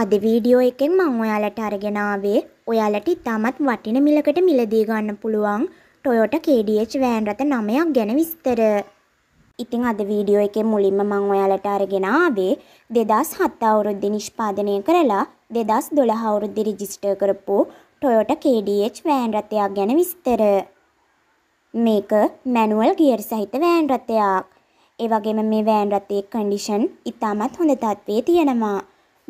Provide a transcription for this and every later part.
අද වීඩියෝ එකෙන් මම ඔයාලට අරගෙන ආවේ ඔයාලට ඉතාමත් වටින මිලකට මිලදී ගන්න පුළුවන් Toyota KDH වෑන් රථ 9ක් ගැන විස්තර. ඉතින් අද වීඩියෝ එකේ මුලින්ම මම ඔයාලට අරගෙන ආවේ 2007 අවුරුද්දේ නිෂ්පාදනය කරලා 2012 අවුරුද්දේ රෙජිස්ටර් කරපු Toyota KDH වෑන් රථයක් ගැන විස්තර. මේක මැනුවල් ගියර් සහිත වෑන් රථයක්. ඒ වගේම මේ වෑන් රථයේ කන්ඩිෂන් ඉතාමත් හොඳ තත්ත්වයේ තියෙනවා.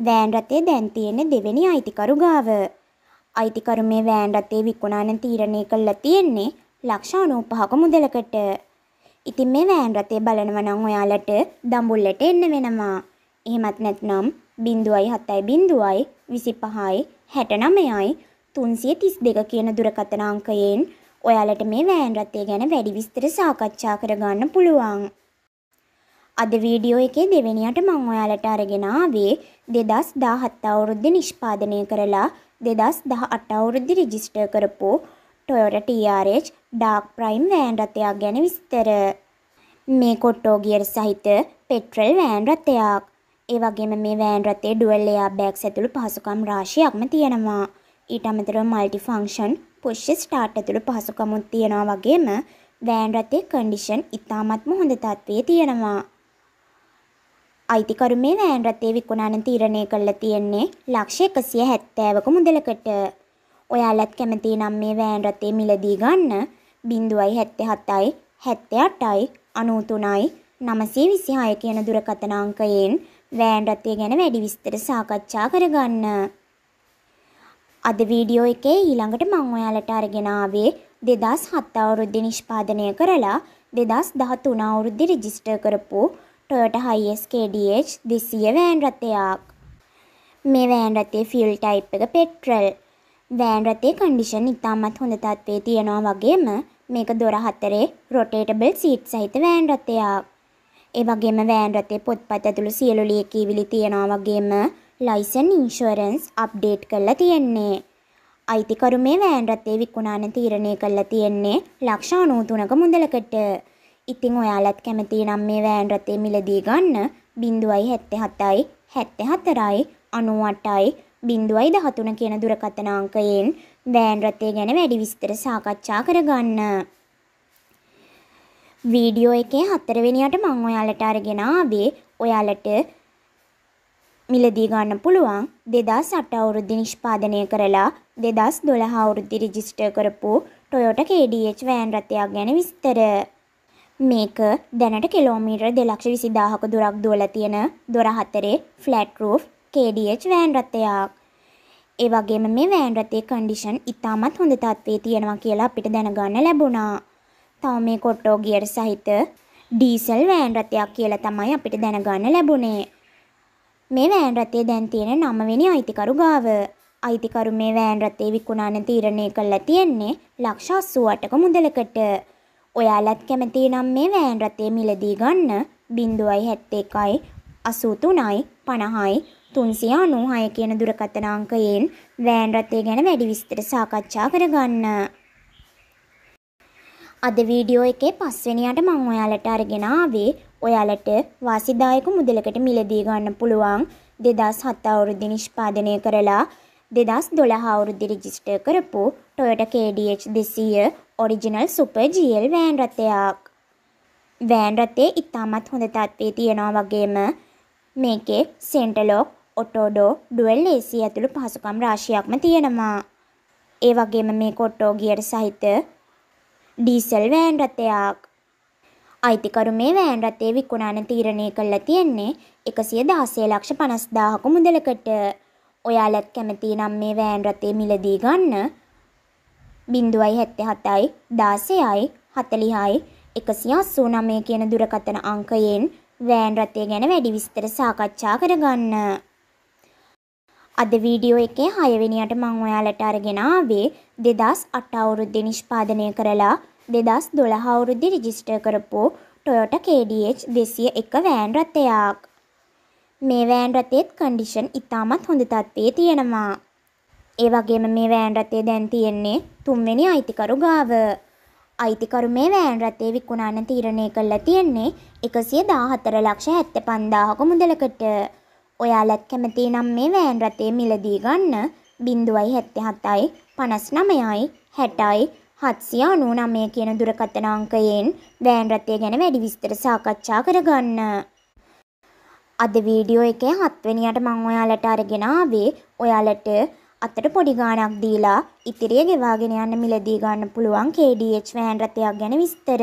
වෑන් රථය දැන් තියෙන්නේ දෙවෙනි අයිතිකරු ගාව. අයිතිකරු මේ වෑන් රථේ විකුණන තීරණය කළා තියෙන්නේ ලක්ෂ 95ක මුදලකට. ඉතින් මේ වෑන් රථේ බලනවා නම් ඔයාලට දඹුල්ලට එන්න වෙනවා. එහෙමත් නැත්නම් 0.7.0 25යි 69යි 332 කියන දුරකථන අංකයෙන් ඔයාලට මේ වෑන් රථය ගැන වැඩි විස්තර සාකච්ඡා කරගන්න පුළුවන්. අද වීඩියෝ එකේ දෙවෙනියට මම ඔයාලට අරගෙන ආවේ 2017 අවුරුද්දේ නිෂ්පාදනය කරලා 2018 අවුරුද්දේ රෙජිස්ටර් කරපු Toyota TRH Dark Prime van රථයක් ගැන විස්තර. මේ කොට්ටෝ ගියර් සහිත පෙට්‍රල් වෑන් රථයක්. ඒ වගේම මේ වෑන් රථයේ ඩුවල් එයා බෑග්ස් ඇතුළු පහසුකම් රාශියක්ම තියෙනවා. ඊට අමතරව මල්ටි ෆන්ක්ෂන් පුෂ් ස්ටාර්ට් ඇතුළු පහසුකමුත් තියෙනවා වගේම වෑන් රථයේ කන්ඩිෂන් ඉතාමත්ම හොඳ තත්ත්වයේ තියෙනවා. අයිතිකරු මේ වෑන් රථය විකුණන්න තීරණය කරලා තියෙන්නේ ලක්ෂ එකසිය හැත්තෑවක මුදලකට. ඔයාලත් කැමති නම් මේ වෑන් රථේ මිලදී ගන්න බින්දුවයි හැත්තේ හතයි හැත්තේ අටයි අනූතුනයි නමසේ විසිහාය කියන දුරකථනාංකයෙන් වෑන් රථය ගැන වැඩි විස්තර සාකච්ඡා කරගන්න. අද වීඩියෝ එකේ ඊළඟට මං ඔයාලට අරගෙන ආවේ දෙදස් හත් අවුරුද්දේ නිෂ්පාදනය කරලා දෙදස් දහතුන අවුරුද්දේ රෙජිස්ටර් කරපු ටොයොටා හයිස් KDH 200 වෑන් රථයක්. මේ වෑන් රථයේ ෆියල් ටයිප් එක පෙට්‍රල්. වෑන් රථයේ කන්ඩිෂන් ඉතාමත් හොඳ තත්ත්වයේ තියෙනවා වගේම මේක දොර හතරේ රොටේටබල් සීට් සහිත වෑන් රථයක්. ඒ වගේම වෑන් රථයේ පොත්පත් ඇතුළු සියලු ලියකියවිලි තියෙනවා වගේම ලයිසන් ඉන්ෂුරන්ස් අප්ඩේට් කරලා තියෙන්නේ. අයිතිකරු මේ වෑන් රථයේ විකුණන තීරණය කරලා තියෙන්නේ ලක්ෂ 93ක මුදලකට. ඉතිං ඔයාලත් කැමති නම් මේ වෑන් රථය මිලදී ගන්න බිඳුවයි හැත්තෙ හතයි හැත්තෙ හතරයි අනුවටයි බිඳුවයි දහතුන කියන දුරකථනාංකයෙන් වෑන් රථය ගැන වැඩි විස්තර සාකච්ඡා කරගන්න. වීඩියෝ එකේ හතරවෙනියට මං ඔයාලට අරගෙන ආවේ ඔයාලට මිලදී ගන්න පුළුවන් දෙදස් අට අවුරුද්දි නිෂ්පාදනය කරලා දෙදස් දොළහ අවුරුද්දි රජිස්ටර් කරපු ටොයොට KDH වෑන් රථයක් ගැන විස්තර මේක දැනට කිලෝමීටර් දෙලක්ෂ විසිදාහක දුරක් දුවල තියෙන දොරහත්තරේ ෆලට් රූෆ් කඩH වෑන්රත්තයක්. ඒ වගේම මේ වෑන්රතේ කන්ඩිෂන් ඉතාමත් හොඳ තත්වේ තියෙනවා කියලා අපිට දැනගන්න ලැබුණා. තව මේ කොට්ටෝ ගියර් සහිත ඩීසල් වෑන්රතයක් කියලා තමයි අපිට දැනගන්න ලැබුණේ. මේ වෑන්රතේ දැන් තියෙන නමවෙනි අයිතිකරු ගාව. අයිතිකරු මේ වෑන්රතේ විකුණන්න තීරණය කළා තියෙන්නේ ලක්ෂ 88ක මුදලකට. ඔයාලත් කැමති නම් මේ වෑන් රථය මිලදී ගන්න 0.71යි 83යි 50යි 396 කියන දුරකථන අංකයෙන් වෑන් රථය ගැන වැඩි විස්තර සාකච්ඡා කරගන්න. අද වීඩියෝ එකේ පස්වෙනියට මම ඔයාලට අරගෙන ආවේ ඔයාලට වාසිදායක මුදලකට මිලදී ගන්න පුළුවන් 2007 අවුරුද්දේ නිෂ්පාදනය කරලා දෙදස් දොළහ අවුරුද්දි රජිස්ටර් කරපු ටොයට KDH දෙසීය ඔරිජිනල් සුපර් ජියල් වෑන් රථයක්. වෑන් රථේ ඉතාමත් හොඳ තත්වේ තියෙනවා වගේම මේකේ සෙන්ටලෝක් ඔටෝඩෝ ඩුවල් ඒසි ඇතුළු පහසුකම් රාශියක්ම තියෙනවා. ඒ වගේම මේ කොට්ටෝ ගියට සහිත ඩීසල් වෑන් රථයක්. අයිතිකරු මේ වෑන් රථේ විකුණන තීරණය කළා තියෙන්නේ එකසිය දාසේ ලක්ෂ පනස්දාහක මුදලකට. ඔයාලත් කැමති නම් මේ වෑන් රථේ මිලදී ගන්න. 0.77යි 16යි 40යි 189 කියන දුරකථන අංකයෙන් වෑන් රථය ගැන වැඩි විස්තර සාකච්ඡා කරගන්න. අද වීඩියෝ එකේ 6 වෙනියට මම ඔයාලට අරගෙන ආවේ 2008 අවුරුද්දේ නිෂ්පාදනය කරලා 2012 අවුරුද්දේ රෙජිස්ටර් කරපු Toyota KDH 201 වෑන් රථයක්. මේ වෑන් රථයේත් කන්ඩිෂන් ඉතාමත් හොඳ තත්ත්වයේ තියෙනවා. ඒ වගේම මේ වෑන් රථය දැන් තියෙන්නේ තුන්වෙනි අයිතිකරු ගාව. අයිතිකරු මේ වෑන් රථේ විකුණන්න තීරණය කළා තියෙන්නේ 114 ලක්ෂ 75000ක මුදලකට. ඔයාලත් කැමති නම් මේ වෑන් රථේ මිලදී ගන්න 077යි 59යි 60යි 799 කියන දුරකථන අංකයෙන් වෑන් රථය ගැන වැඩි විස්තර සාකච්ඡා කරගන්න. අද වීඩියෝ එකේ හත්වෙනියට මං ඔයාලට අරගෙන ආවේ ඔයාලට අතට පොඩි ගාණක් දීලා ඉතිරිය ගෙවාගෙන යන්න මිලදී ගන්න පුළුවන් KDH වෑන් රථයක් ගැන විස්තර.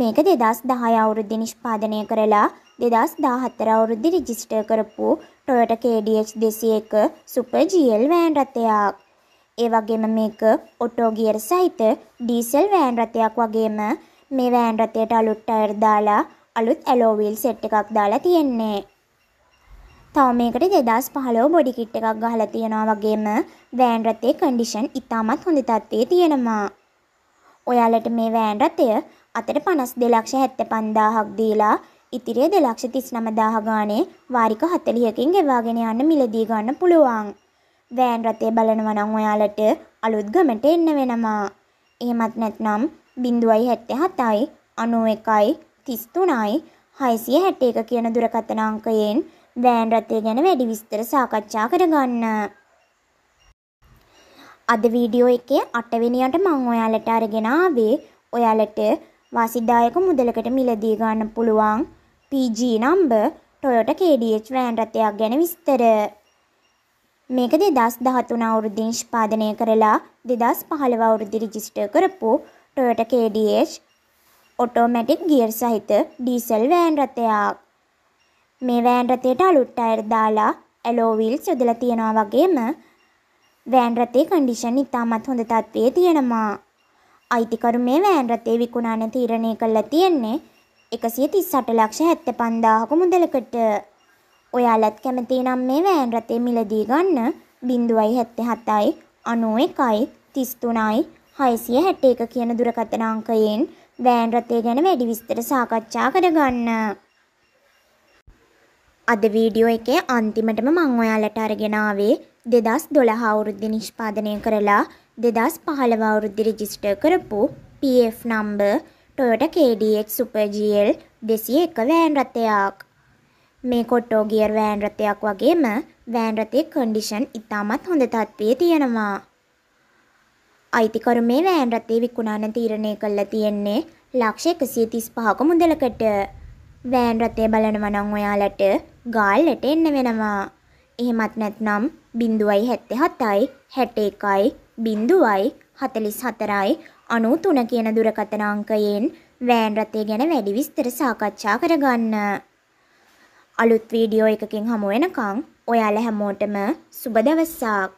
මේක 2010 අවුරුද්දේ නිෂ්පාදනය කරලා 2014 අවුරුද්දේ රෙජිස්ටර් කරපු Toyota KDH 201 Super GL van රථයක්. ඒ වගේම මේක ඔටෝ ගියර් සහිත ඩීසල් වෑන් රථයක් වගේම මේ වෑන් රථයට අලුත් ටයර් දාලා අලුත් ඇලෝවිල් සෙට් එකක් දාලා තියෙන්නේ. තව මේකට 2015 බොඩි කිට් එකක් ගහලා තියෙනවා වගේම වෑන් රථයේ කන්ඩිෂන් ඉතාමත් හොඳ තත්ත්වයේ තියෙනවා. ඔයාලට මේ වෑන් රථය අතට 52 ලක්ෂ 75000ක් දීලා ඉතිරිය 2 ලක්ෂ 39000 ගානේ වාරික 40කින් ගෙවාගෙන යන්න මිලදී ගන්න පුළුවන්. වෑන් රථය බලනවා නම් ඔයාලට අලුත් ගමට එන්න වෙනවා. එහෙමත් නැත්නම් 0.77යි 91යි තිස්තුනයි හයිසිය හැට්ට එක කියන දුරකථනාංකයෙන් වෑන් රථය ගැන වැඩි විස්තර සාකච්ඡා කරගන්න. අද වීඩියෝ එකේ අටවෙනියට මං ඔයාලට අරගෙන ආවේ ඔයාලට වාසිදායක මුදලකට මිලදී ගන්න පුළුවන් PG number Toyota KDH van රථයක් ගැන විස්තර. මේක දෙදස් දහතුන අවුරුද්දෙන් නිෂ්පාදනය කරලා දෙදස් පහළව අවුරුද්දේ රෙජිස්ටර් කරපු Toyota KDH ඔටෝමැටික් ගියර් සහිත ඩීසල් වෑන් රථයක්. මේ වෑන් රථයට අලුත් අයර් දාලා ඇලෝවිල් යොදලා තියෙනවා වගේම වෑන් රථේ කන්ඩිෂන් ඉතාමත් හොඳ තත්ත්වයේ තියෙනවා. අයිතිකරු මේ වෑන් රථේ විකුණන්න තීරණය කළා තියෙන්නේ 138 ලක්ෂ 75000ක මුදලකට. ඔයාලත් කැමති නම් මේ වෑන් රථේ මිලදී ගන්න 077යි 91යි 33යි 661 කියන දුරකථන අංකයෙන් වෑන් රථය ගැන වැඩි විස්තර සාකච්ඡා කරගන්න. අද වීඩියෝ එකේ අන්තිමටම මම ඔයාලට අරගෙන ආවේ 2012 අවුරුද්දේ නිෂ්පාදනය කරලා 2015 අවුරුද්දේ රෙජිස්ටර් කරපු PF number Toyota KDH Super GL 201 van රථයක්. මේ කොටෝ ගියර් වෑන් රථයක් වගේම වෑන් රථයේ කන්ඩිෂන් ඉතාමත් හොඳ තත්ත්වයේ තියෙනවා. අයිතිකරු මේ වෑන් රථය විකුණාන තීරණය කළා තියෙන්නේ ලක්ෂ එකසිය තිස් පහක මුදලකට. වෑන් රථය බලනවා නම් ඔයාලට ගාල්ලට එන්න වෙනවා. එහෙමත් නැත්නම් බිඳුවයි හැත්තේ හතයි හැට එකයි බිඳුවයි හතලිස් හතරයි අනූ තුන කියන දුරකථන අංකයෙන් වෑන් රථය ගැන වැඩි විස්තර සාකච්ඡා කරගන්න. අලුත් වීඩියෝ එකකින් හමු වෙනකං ඔයාලා හැමෝටම සුබ දවසක්.